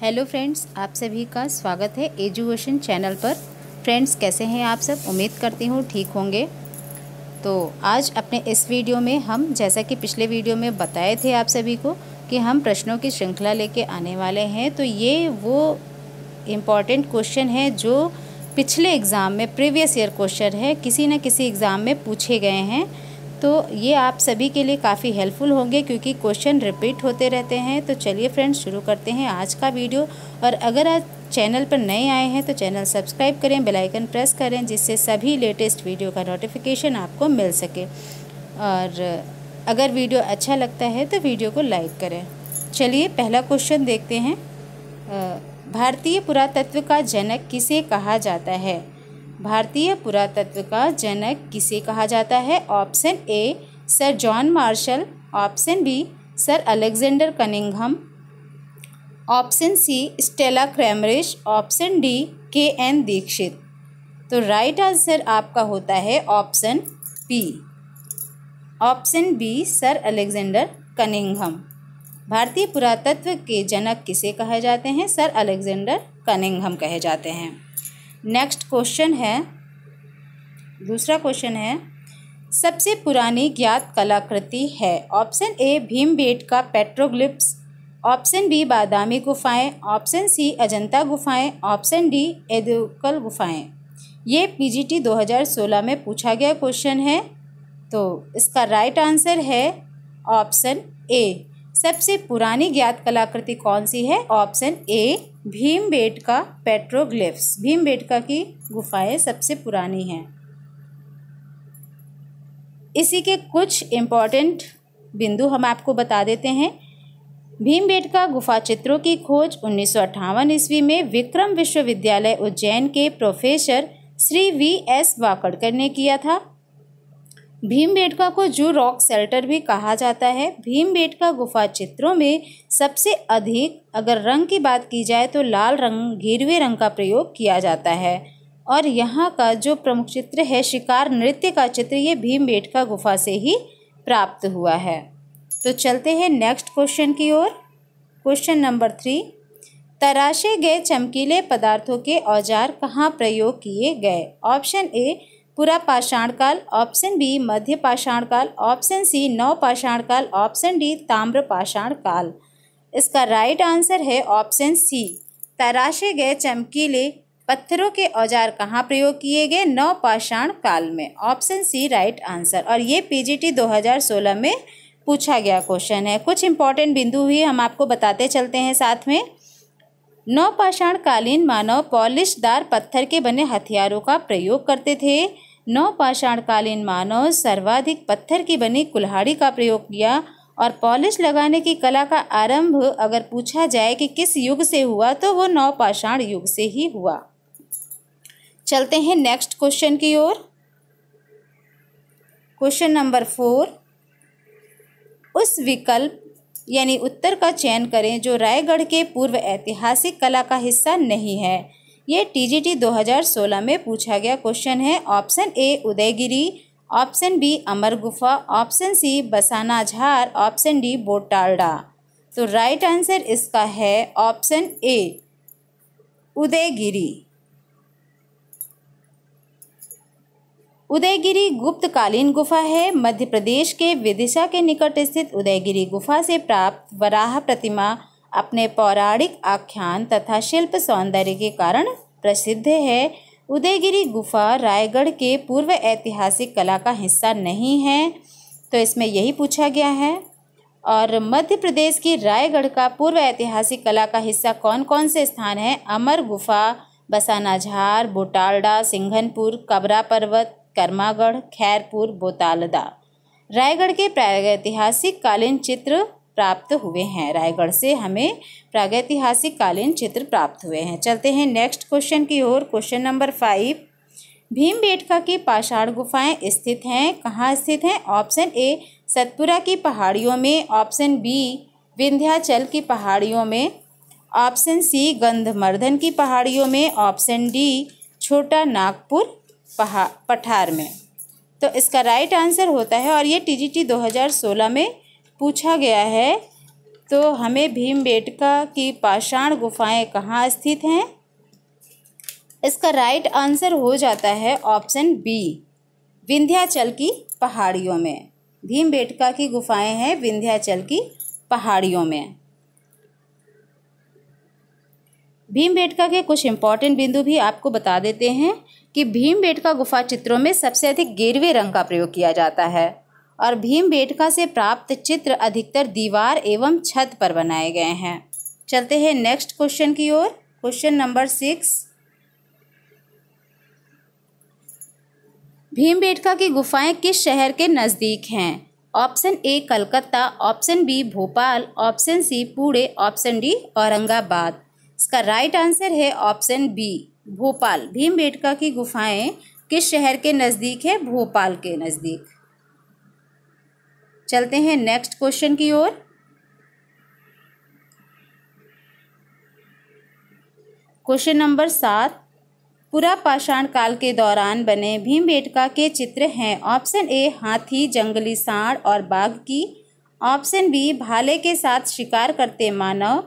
hello friends आप सभी का स्वागत है एजुकेशन चैनल पर फ्रेंड्स कैसे हैं आप सब उम्मीद करती हूँ ठीक होंगे तो आज अपने इस वीडियो में हम जैसा कि पिछले वीडियो में बताए थे आप सभी को कि हम प्रश्नों की श्रृंखला लेके आने वाले हैं तो ये वो इम्पॉर्टेंट क्वेश्चन है जो पिछले एग्ज़ाम में प्रीवियस ईयर क्वेश्चन है किसी न किसी एग्ज़ाम में पूछे गए हैं तो ये आप सभी के लिए काफ़ी हेल्पफुल होंगे क्योंकि क्वेश्चन रिपीट होते रहते हैं तो चलिए फ्रेंड्स शुरू करते हैं आज का वीडियो और अगर आज चैनल पर नए आए हैं तो चैनल सब्सक्राइब करें बेल आइकन प्रेस करें जिससे सभी लेटेस्ट वीडियो का नोटिफिकेशन आपको मिल सके और अगर वीडियो अच्छा लगता है तो वीडियो को लाइक करें चलिए पहला क्वेश्चन देखते हैं भारतीय पुरातत्व का जनक किसे कहा जाता है भारतीय पुरातत्व का जनक किसे कहा जाता है option A sir John Marshall option B sir Alexander Cunningham option C Stella Kramrisch option D K N Dikshit तो राइट आंसर आपका होता है option P option B sir Alexander Cunningham भारतीय पुरातत्व के जनक किसे कहे जाते हैं सर अलेक्जेंडर कनिंगम कहे जाते हैं नेक्स्ट क्वेश्चन है दूसरा क्वेश्चन है सबसे पुरानी ज्ञात कलाकृति है ऑप्शन ए भीम बेट का पेट्रोग्लिप्स ऑप्शन बी बादामी गुफाएं ऑप्शन सी अजंता गुफाएं ऑप्शन डी एदुकल गुफाएं ये पीजीटी 2016 में पूछा गया क्वेश्चन है तो इसका राइट आंसर है ऑप्शन ए सबसे पुरानी ज्ञात कलाकृति कौन सी है ऑप्शन ए भीम बेट का पेट्रोग्लिफ्स भीम का की गुफाएं सबसे पुरानी हैं इसी के कुछ इम्पॉर्टेंट बिंदु हम आपको बता देते हैं भीम का गुफा चित्रों की खोज उन्नीस सौ ईस्वी में विक्रम विश्वविद्यालय उज्जैन के professor Shri V S Wakankar ने किया था भीमबेटका को जू रॉक सेल्टर भी कहा जाता है भीमबेटका गुफा चित्रों में सबसे अधिक अगर रंग की बात की जाए तो लाल रंग घेरवे रंग का प्रयोग किया जाता है और यहाँ का जो प्रमुख चित्र है शिकार नृत्य का चित्र ये भीमबेटका गुफा से ही प्राप्त हुआ है तो चलते हैं नेक्स्ट क्वेश्चन की ओर क्वेश्चन नंबर थ्री तराशे गए चमकीले पदार्थों के औजार कहाँ प्रयोग किए गए ऑप्शन ए पूरा पाषाण काल ऑप्शन बी मध्य पाषाण काल ऑप्शन सी नौ पाषाण काल ऑप्शन डी ताम्र पाषाण काल इसका राइट आंसर है ऑप्शन सी तराशे गए चमकीले पत्थरों के औजार कहाँ प्रयोग किए गए नौ पाषाण काल में ऑप्शन सी राइट आंसर और ये पीजीटी 2016 में पूछा गया क्वेश्चन है कुछ इंपॉर्टेंट बिंदु भी हम आपको बताते चलते हैं साथ में नौपाषाण कालीन मानव पॉलिशदार पत्थर के बने हथियारों का प्रयोग करते थे कालीन मानव सर्वाधिक पत्थर की बनी कुल्हाड़ी का प्रयोग किया और पॉलिश लगाने की कला का आरंभ अगर पूछा जाए कि किस युग से हुआ तो वो पाषाण युग से ही हुआ चलते हैं नेक्स्ट क्वेश्चन की ओर क्वेश्चन नंबर फोर उस विकल्प यानी उत्तर का चयन करें जो रायगढ़ के पूर्व ऐतिहासिक कला का हिस्सा नहीं है ये टीजीटी 2016 में पूछा गया क्वेश्चन है option A Udayagiri option B Amar गुफा ऑप्शन सी बसाना झार ऑप्शन डी बोटालडा तो राइट आंसर इसका है ऑप्शन ए उदयगिरी उदयगिरी गुप्तकालीन गुफा है मध्य प्रदेश के विदिशा के निकट स्थित उदयगिरी गुफा से प्राप्त वराह प्रतिमा अपने पौराणिक आख्यान तथा शिल्प सौंदर्य के कारण प्रसिद्ध है उदयगिरी गुफा रायगढ़ के पूर्व ऐतिहासिक कला का हिस्सा नहीं है तो इसमें यही पूछा गया है और मध्य प्रदेश की रायगढ़ का पूर्व ऐतिहासिक कला का हिस्सा कौन कौन से स्थान है अमर गुफा बसाना झार बोटालडा सिंघनपुर कबरा पर्वत कर्मागढ़ खैरपुर बोतालदा रायगढ़ के प्रागैतिहासिक कालीन चित्र प्राप्त हुए हैं रायगढ़ से हमें प्रागैतिहासिक कालीन चित्र प्राप्त हुए हैं चलते हैं नेक्स्ट क्वेश्चन की ओर question number five Bhimbetka की पाषाण गुफाएं स्थित हैं कहाँ स्थित हैं ऑप्शन ए सतपुरा की पहाड़ियों में ऑप्शन बी विंध्याचल की पहाड़ियों में ऑप्शन सी गंधमर्धन की पहाड़ियों में ऑप्शन डी छोटा नागपुर पहा पठार में तो इसका राइट आंसर होता है और ये हज़ार सोलह में पूछा गया है तो हमें भीमबेटका की पाषाण गुफाएं कहाँ स्थित हैं इसका राइट आंसर हो जाता है ऑप्शन बी विंध्याचल की पहाड़ियों में भीमबेटका की गुफाएं हैं विंध्याचल की पहाड़ियों में भीमबेटका के कुछ इंपॉर्टेंट बिंदु भी आपको बता देते हैं कि भीमबेटका गुफा चित्रों में सबसे अधिक गेरवे रंग का प्रयोग किया जाता है और भीम बेटका से प्राप्त चित्र अधिकतर दीवार एवं छत पर बनाए गए हैं चलते हैं नेक्स्ट क्वेश्चन की ओर question number six Bhimbetka की गुफाएं किस शहर के नज़दीक हैं option A Calcutta option B Bhopal option C Pune option D Aurangabad इसका राइट आंसर है option B Bhopal Bhimbetka की गुफाएं किस शहर के नज़दीक है भोपाल के नज़दीक चलते हैं नेक्स्ट क्वेश्चन की ओर क्वेश्चन नंबर सात पूरा पाषाण काल के दौरान बने भीमबेटका के चित्र हैं ऑप्शन ए हाथी जंगली सांड और बाघ की ऑप्शन बी भाले के साथ शिकार करते मानव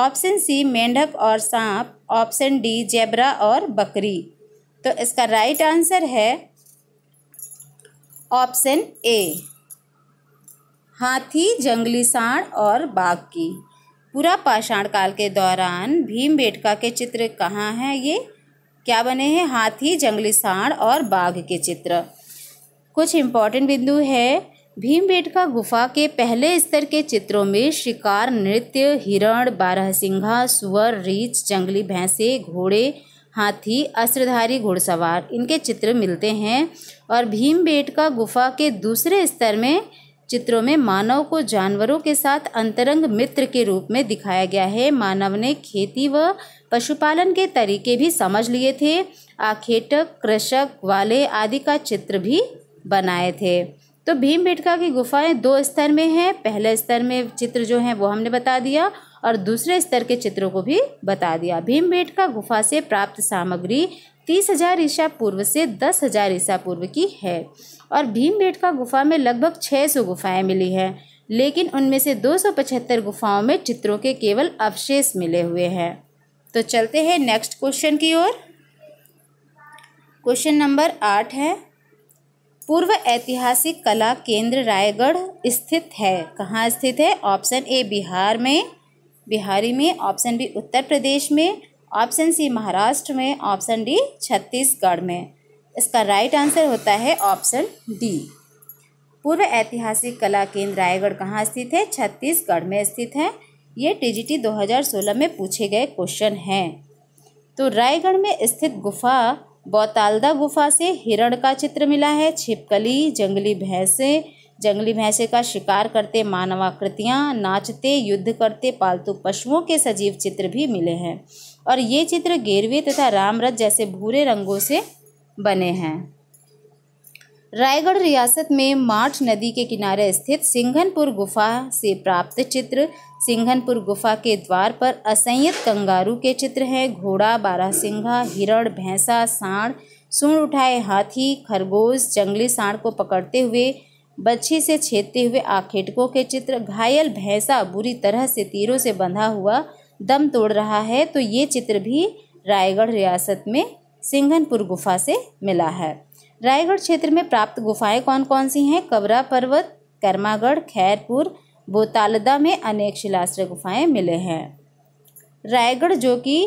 ऑप्शन सी मेंढक और सांप ऑप्शन डी जेबरा और बकरी तो इसका राइट आंसर है ऑप्शन ए हाथी जंगली सांड और बाघ की पूरा पाषाण काल के दौरान भीम बेटका के चित्र कहाँ हैं ये क्या बने हैं हाथी जंगली सांड और बाघ के चित्र कुछ इम्पॉर्टेंट बिंदु है भीम बेटका गुफा के पहले स्तर के चित्रों में शिकार नृत्य हिरण बारहसिंघा सुअर रीछ जंगली भैंसे घोड़े हाथी अस्त्रधारी घुड़सवार इनके चित्र मिलते हैं और भीम बेटका गुफा के दूसरे स्तर में चित्रों में मानव को जानवरों के साथ अंतरंग मित्र के रूप में दिखाया गया है मानव ने खेती व पशुपालन के तरीके भी समझ लिए थे आखेटक कृषक वाले आदि का चित्र भी बनाए थे तो भीम बेटका की गुफाएं दो स्तर में हैं पहले स्तर में चित्र जो हैं वो हमने बता दिया और दूसरे स्तर के चित्रों को भी बता दिया भीम बेटका गुफा से प्राप्त सामग्री तीस हजार ईसा पूर्व से दस हजार ईसा पूर्व की है और का गुफा में लगभग छः सौ गुफाएँ मिली हैं लेकिन उनमें से दो सौ पचहत्तर गुफाओं में चित्रों के केवल अवशेष मिले हुए हैं तो चलते हैं नेक्स्ट क्वेश्चन की ओर क्वेश्चन नंबर आठ है पूर्व ऐतिहासिक कला केंद्र रायगढ़ स्थित है कहाँ स्थित है ऑप्शन ए बिहार में बिहारी में ऑप्शन बी उत्तर प्रदेश में ऑप्शन सी महाराष्ट्र में ऑप्शन डी छत्तीसगढ़ में इसका राइट आंसर होता है ऑप्शन डी पूर्व ऐतिहासिक कला केंद्र रायगढ़ कहाँ स्थित है छत्तीसगढ़ में स्थित है ये टीजीटी 2016 में पूछे गए क्वेश्चन हैं तो रायगढ़ में स्थित गुफा बौतालदा गुफा से हिरण का चित्र मिला है छिपकली जंगली भैंसें जंगली भैंसे का शिकार करते मानवाकृतियाँ नाचते युद्ध करते पालतू पशुओं के सजीव चित्र भी मिले हैं और ये चित्र गेरवे तथा रामरथ जैसे भूरे रंगों से बने हैं रायगढ़ रियासत में माठ नदी के किनारे स्थित सिंघनपुर गुफा से प्राप्त चित्र सिंघनपुर गुफा के द्वार पर असंयत कंगारू के चित्र हैं घोड़ा बारहसिंघा हिरण भैंसा सांड सूढ़ उठाए हाथी खरगोश जंगली सांड को पकड़ते हुए बच्छी से छेदते हुए आखेटकों के चित्र घायल भैंसा बुरी तरह से तीरों से बंधा हुआ दम तोड़ रहा है तो ये चित्र भी रायगढ़ रियासत में सिंघनपुर गुफा से मिला है रायगढ़ क्षेत्र में प्राप्त गुफाएं कौन कौन सी हैं कबरा पर्वत कर्मागढ़ खैरपुर बोतालदा में अनेक शिलास्त्र गुफाएं मिले हैं रायगढ़ जो कि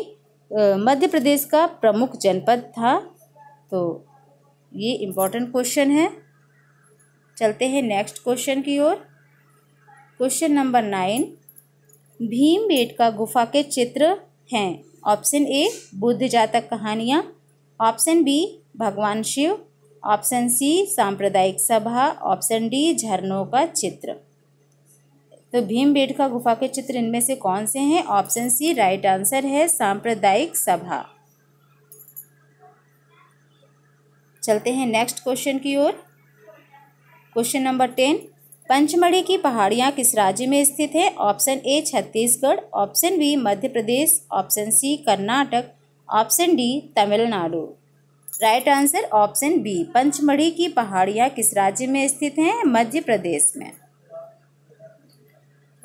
मध्य प्रदेश का प्रमुख जनपद था तो ये इम्पोर्टेंट क्वेश्चन है चलते हैं नेक्स्ट क्वेश्चन की ओर question number nine Bhimbetka गुफा के चित्र हैं ऑप्शन ए बुद्ध जातक कहानियाँ ऑप्शन बी भगवान शिव ऑप्शन सी सांप्रदायिक सभा ऑप्शन डी झरनों का चित्र तो भीम बेट का गुफा के चित्र इनमें से कौन से हैं ऑप्शन सी राइट आंसर है सांप्रदायिक सभा चलते हैं नेक्स्ट क्वेश्चन की ओर क्वेश्चन नंबर टेन पंचमढ़ी की पहाड़ियाँ किस राज्य में स्थित है option A Chhattisgarh option B Madhya Pradesh option C Karnataka option D Tamil Nadu right answer option B Pachmarhi की पहाड़ियाँ किस राज्य में स्थित हैं मध्य प्रदेश में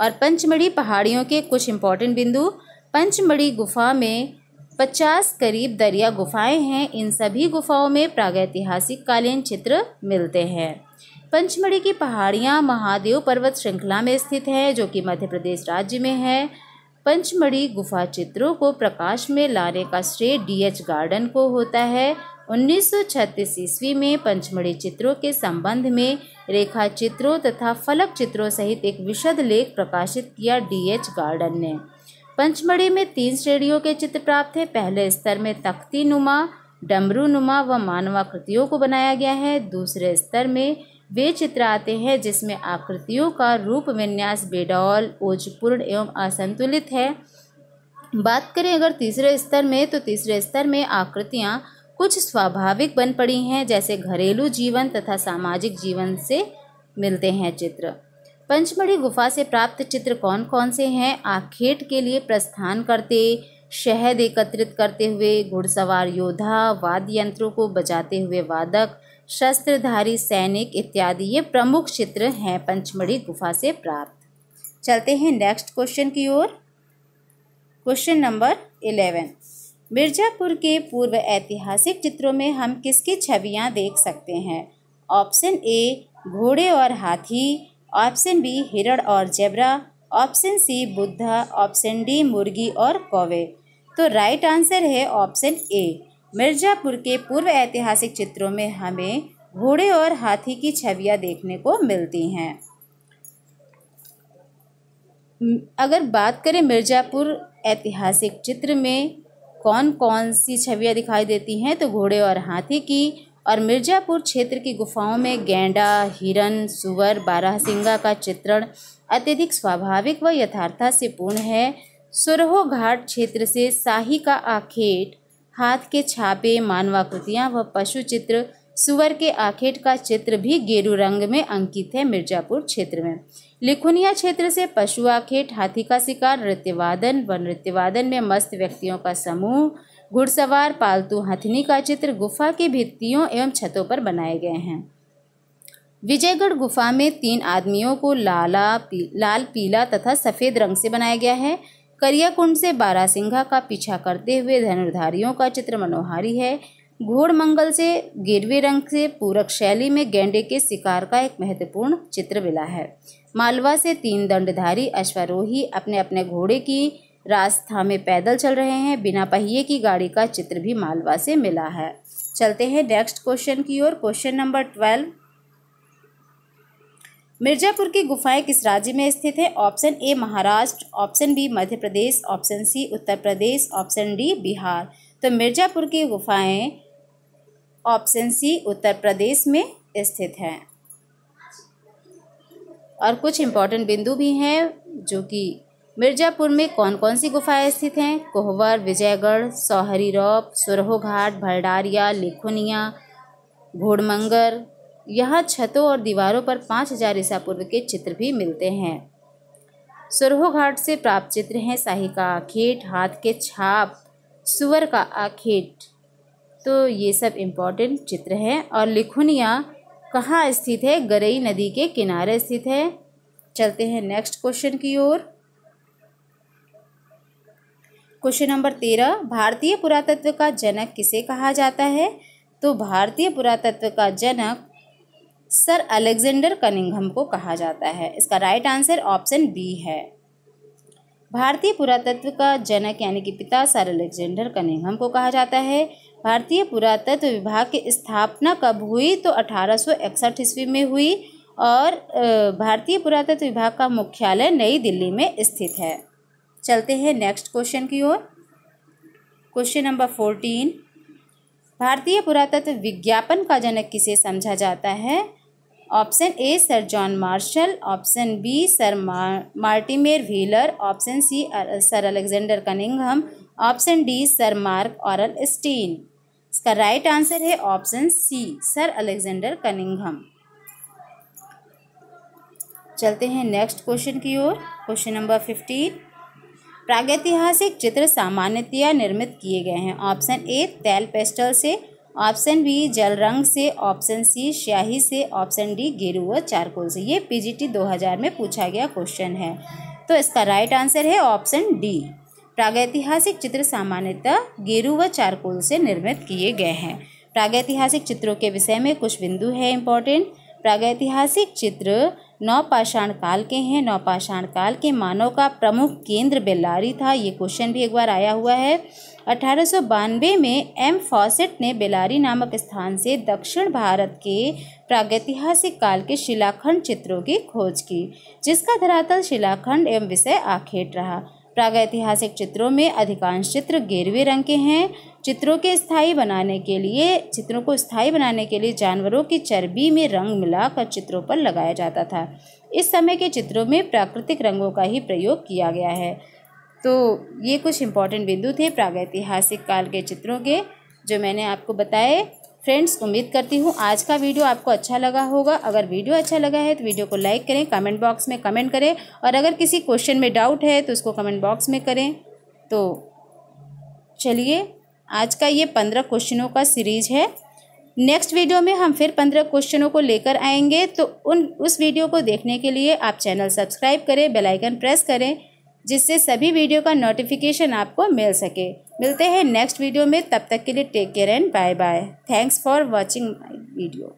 और पंचमढ़ी पहाड़ियों के कुछ इंपॉर्टेंट बिंदु पंचमढ़ी गुफा में पचास करीब दरिया गुफाएं हैं इन सभी गुफाओं में प्रागैतिहासिक कालीन चित्र मिलते हैं पंचमढ़ी की पहाड़ियाँ महादेव पर्वत श्रृंखला में स्थित हैं जो कि मध्य प्रदेश राज्य में है पंचमढ़ी गुफा चित्रों को प्रकाश में लाने का श्रेय डीएच गार्डन को होता है 1936 ईस्वी में पंचमढ़ी चित्रों के संबंध में रेखा चित्रों तथा फलक चित्रों सहित एक विशद लेख प्रकाशित किया डीएच गार्डन ने पंचमढ़ी में तीन श्रेणियों के चित्र प्राप्त हैं पहले स्तर में तख्ती नुमा डमरू नुमा व मानवाकृतियों को बनाया गया है दूसरे स्तर में वे चित्र आते हैं जिसमें आकृतियों का रूप विन्यास बेडौल ओजपूर्ण एवं असंतुलित है बात करें अगर तीसरे स्तर में तो तीसरे स्तर में आकृतियाँ कुछ स्वाभाविक बन पड़ी हैं जैसे घरेलू जीवन तथा सामाजिक जीवन से मिलते हैं चित्र पंचमढ़ी गुफा से प्राप्त चित्र कौन कौन से हैं आखेट के लिए प्रस्थान करते शहद एकत्रित करते हुए घुड़सवार योद्धा वाद्य यंत्रों को बजाते हुए वादक शस्त्रधारी सैनिक इत्यादि ये प्रमुख चित्र हैं पंचमढ़ी गुफा से प्राप्त चलते हैं नेक्स्ट क्वेश्चन की ओर क्वेश्चन नंबर इलेवन मिर्जापुर के पूर्व ऐतिहासिक चित्रों में हम किसकी छवियां देख सकते हैं ऑप्शन ए घोड़े और हाथी ऑप्शन बी हिरण और zebra option C Buddha option D मुर्गी और कौवे तो राइट आंसर है ऑप्शन ए मिर्ज़ापुर के पूर्व ऐतिहासिक चित्रों में हमें घोड़े और हाथी की छवियाँ देखने को मिलती हैं अगर बात करें मिर्ज़ापुर ऐतिहासिक चित्र में कौन कौन सी छवियाँ दिखाई देती हैं तो घोड़े और हाथी की और मिर्ज़ापुर क्षेत्र की गुफाओं में गेंडा हिरन सुअर बारहसिंगा का चित्रण अत्यधिक स्वाभाविक व यथार्थता से पूर्ण है सुरहो घाट क्षेत्र से शाही का आखेट हाथ के छापे मानवाकृतियाँ व पशु चित्र सुअर के आखेट का चित्र भी गेरू रंग में अंकित है मिर्जापुर क्षेत्र में लिखुनिया क्षेत्र से पशु आखेट हाथी का शिकार नृत्यवादन व नृत्यवादन में मस्त व्यक्तियों का समूह घुड़सवार पालतू हथनी का चित्र गुफा की भित्तियों एवं छतों पर बनाए गए हैं विजयगढ़ गुफा में तीन आदमियों को लाला पी, लाल पीला तथा सफ़ेद रंग से बनाया गया है करिया कुंड से बारह सिंघा का पीछा करते हुए धनुर्धारियों का चित्र मनोहारी है घोड़ मंगल से गिरवे रंग से पूरक शैली में गेंडे के शिकार का एक महत्वपूर्ण चित्र मिला है मालवा से तीन दंडधारी अश्वरोही अपने अपने घोड़े की रास्ता में पैदल चल रहे हैं बिना पहिए की गाड़ी का चित्र भी मालवा से मिला है चलते हैं नेक्स्ट क्वेश्चन की ओर क्वेश्चन नंबर ट्वेल्व मिर्जापुर की गुफाएं किस राज्य में स्थित है option A Maharashtra option B Madhya Pradesh option C Uttar Pradesh option D Bihar तो मिर्जापुर की गुफाएं ऑप्शन सी उत्तर प्रदेश में स्थित हैं और कुछ इम्पोर्टेंट बिंदु भी हैं जो कि मिर्ज़ापुर में कौन कौन सी गुफाएं स्थित हैं कोहवर विजयगढ़ सौहरी रौप सुरहो घाट भलडारिया लेखुनिया घोड़मंगर यहाँ छतों और दीवारों पर पाँच हजार ईसा पूर्व के चित्र भी मिलते हैं सुरहो घाट से प्राप्त चित्र हैं शाही का आखेट हाथ के छाप सुअर का आखेट तो ये सब इम्पॉर्टेंट चित्र हैं और लिखुनिया कहाँ स्थित है गरई नदी के किनारे स्थित है चलते हैं नेक्स्ट क्वेश्चन की ओर क्वेश्चन नंबर तेरह भारतीय पुरातत्व का जनक किसे कहा जाता है तो भारतीय पुरातत्व का जनक सर अलेक्जेंडर कनिंघम को कहा जाता है इसका राइट आंसर ऑप्शन बी है भारतीय पुरातत्व का जनक यानी कि पिता सर अलेक्जेंडर कनिंघम को कहा जाता है भारतीय पुरातत्व विभाग की स्थापना कब हुई तो अठारह ईस्वी में हुई और भारतीय पुरातत्व विभाग का मुख्यालय नई दिल्ली में स्थित है चलते हैं नेक्स्ट क्वेश्चन की ओर क्वेश्चन नंबर फोर्टीन भारतीय पुरातत्व विज्ञापन का जनक किसे समझा जाता है option A sir John Marshall option B sir Mortimer Wheeler option C sir Alexander Cunningham option D sir Mark Aurel Stein इसका राइट आंसर है option C sir Alexander Cunningham चलते हैं नेक्स्ट क्वेश्चन की ओर क्वेश्चन नंबर फिफ्टीन प्रागैतिहासिक चित्र सामान्यतया निर्मित किए गए हैं ऑप्शन ए तेल पेस्टल से ऑप्शन बी जल रंग से ऑप्शन सी स्याही से ऑप्शन डी गेरू व चारकोल से ये पीजीटी 2000 में पूछा गया क्वेश्चन है तो इसका राइट आंसर है ऑप्शन डी प्रागैतिहासिक चित्र सामान्यतः गेरू व चारकोल से निर्मित किए गए हैं प्रागैतिहासिक चित्रों के विषय में कुछ बिंदु है इम्पॉर्टेंट प्रागैतिहासिक चित्र नौपाषाण काल के हैं नौपाषाण काल के मानव का प्रमुख केंद्र बेल्लारी था ये क्वेश्चन भी एक बार आया हुआ है अठारह में एम फॉसेट ने बेलारी नामक स्थान से दक्षिण भारत के प्रागैतिहासिक काल के शिलाखंड चित्रों की खोज की जिसका धरातल शिलाखंड एवं विषय आखेट रहा प्रागैतिहासिक चित्रों में अधिकांश चित्र गेरवे रंग के हैं चित्रों के स्थायी बनाने के लिए चित्रों को स्थायी बनाने के लिए जानवरों की चर्बी में रंग मिलाकर चित्रों पर लगाया जाता था इस समय के चित्रों में प्राकृतिक रंगों का ही प्रयोग किया गया है तो ये कुछ इम्पॉर्टेंट बिंदु थे प्रागैतिहासिक काल के चित्रों के जो मैंने आपको बताए फ्रेंड्स उम्मीद करती हूँ आज का वीडियो आपको अच्छा लगा होगा अगर वीडियो अच्छा लगा है तो वीडियो को लाइक करें कमेंट बॉक्स में कमेंट करें और अगर किसी क्वेश्चन में डाउट है तो उसको कमेंट बॉक्स में करें तो चलिए आज का ये पंद्रह क्वेश्चनों का सीरीज है नेक्स्ट वीडियो में हम फिर पंद्रह क्वेश्चनों को लेकर आएंगे तो उन उस वीडियो को देखने के लिए आप चैनल सब्सक्राइब करें बेलाइकन प्रेस करें जिससे सभी वीडियो का नोटिफिकेशन आपको मिल सके मिलते हैं नेक्स्ट वीडियो में तब तक के लिए take care and bye bye thanks for watching my video